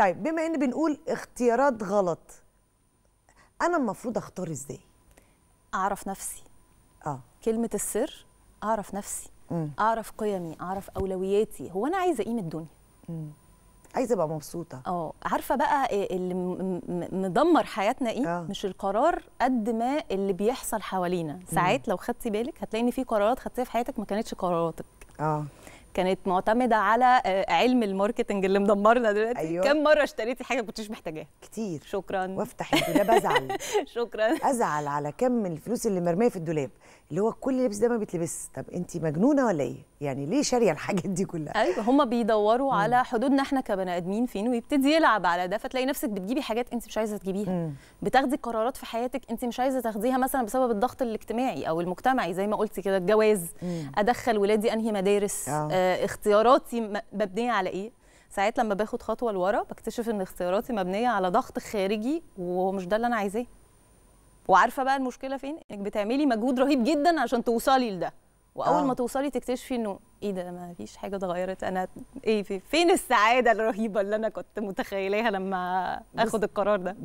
طيب بما ان بنقول اختيارات غلط انا المفروض اختار ازاي اعرف نفسي اه كلمه السر اعرف نفسي مم. اعرف قيمي اعرف اولوياتي هو انا عايزه ايه من الدنيا مم. عايزه ابقى مبسوطه اه عارفه بقى إيه اللي مدمر حياتنا ايه آه. مش القرار قد ما اللي بيحصل حوالينا ساعات لو خدتي بالك هتلاقي ان في قرارات خدتيها في حياتك ما كانتش قراراتك اه كانت معتمده على آه، علم الماركتنج اللي مدمرنا دلوقتي أيوة. كم مره اشتريتي حاجه كنتيش محتاجاها كتير شكرا وافتح الدولاب ازعل شكرا ازعل على كم الفلوس اللي مرميه في الدولاب اللي هو كل لبس ده ما بيتلبس طب انت مجنونه ولا ايه يعني ليه شاريه الحاجات دي كلها ايوه هم بيدوروا مم. على حدودنا احنا كبني ادمين فين ويبتدي يلعب على ده فتلاقي نفسك بتجيبي حاجات انت مش عايزه تجيبيها مم. بتاخدي قرارات في حياتك انت مش عايزه تاخديها مثلا بسبب الضغط الاجتماعي او المجتمعي زي ما قلتي كده الجواز مم. ادخل ولادي انهي مدارس آه. آه، اختياراتي مبنيه على ايه ساعات لما باخد خطوه لورا بكتشف ان اختياراتي مبنيه على ضغط خارجي ومش ده اللي انا عايزاه وعارفه بقى المشكله فين انك بتعملي مجهود رهيب جدا عشان توصلي لده واول آه. ما توصلي تكتشفي انه ايه ده ما فيش حاجه اتغيرت انا ايه فين السعاده الرهيبه اللي انا كنت متخيلاها لما اخد القرار ده